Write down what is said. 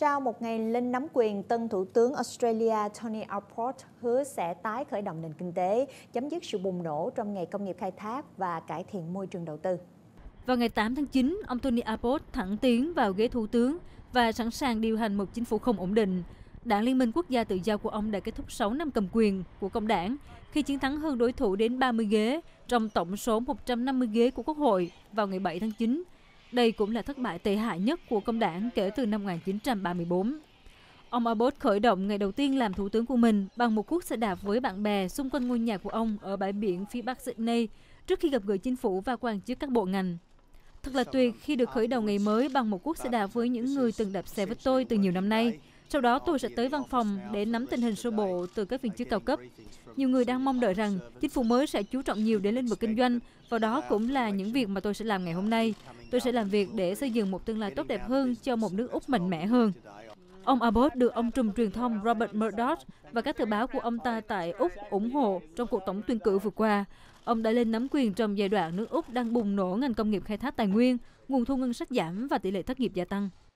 Sau một ngày lên nắm quyền, tân thủ tướng Australia Tony Abbott hứa sẽ tái khởi động nền kinh tế, chấm dứt sự bùng nổ trong ngày công nghiệp khai thác và cải thiện môi trường đầu tư. Vào ngày 8 tháng 9, ông Tony Abbott thẳng tiến vào ghế thủ tướng và sẵn sàng điều hành một chính phủ không ổn định. Đảng Liên minh Quốc gia tự do của ông đã kết thúc 6 năm cầm quyền của Công đảng khi chiến thắng hơn đối thủ đến 30 ghế trong tổng số 150 ghế của Quốc hội vào ngày 7 tháng 9 đây cũng là thất bại tệ hại nhất của công đảng kể từ năm 1934. Ông Abbott khởi động ngày đầu tiên làm thủ tướng của mình bằng một cuộc xe đạp với bạn bè xung quanh ngôi nhà của ông ở bãi biển phía bắc Sydney trước khi gặp gỡ chính phủ và quan chức các bộ ngành. Thật là tuyệt khi được khởi đầu ngày mới bằng một cuộc xe đạp với những người từng đạp xe với tôi từ nhiều năm nay. Sau đó tôi sẽ tới văn phòng để nắm tình hình sơ bộ từ các viên chức cao cấp. Nhiều người đang mong đợi rằng chính phủ mới sẽ chú trọng nhiều đến lĩnh vực kinh doanh và đó cũng là những việc mà tôi sẽ làm ngày hôm nay. Tôi sẽ làm việc để xây dựng một tương lai tốt đẹp hơn cho một nước Úc mạnh mẽ hơn. Ông Abbott được ông trùm truyền thông Robert Murdoch và các tờ báo của ông ta tại Úc ủng hộ trong cuộc tổng tuyển cử vừa qua. Ông đã lên nắm quyền trong giai đoạn nước Úc đang bùng nổ ngành công nghiệp khai thác tài nguyên, nguồn thu ngân sách giảm và tỷ lệ thất nghiệp gia tăng.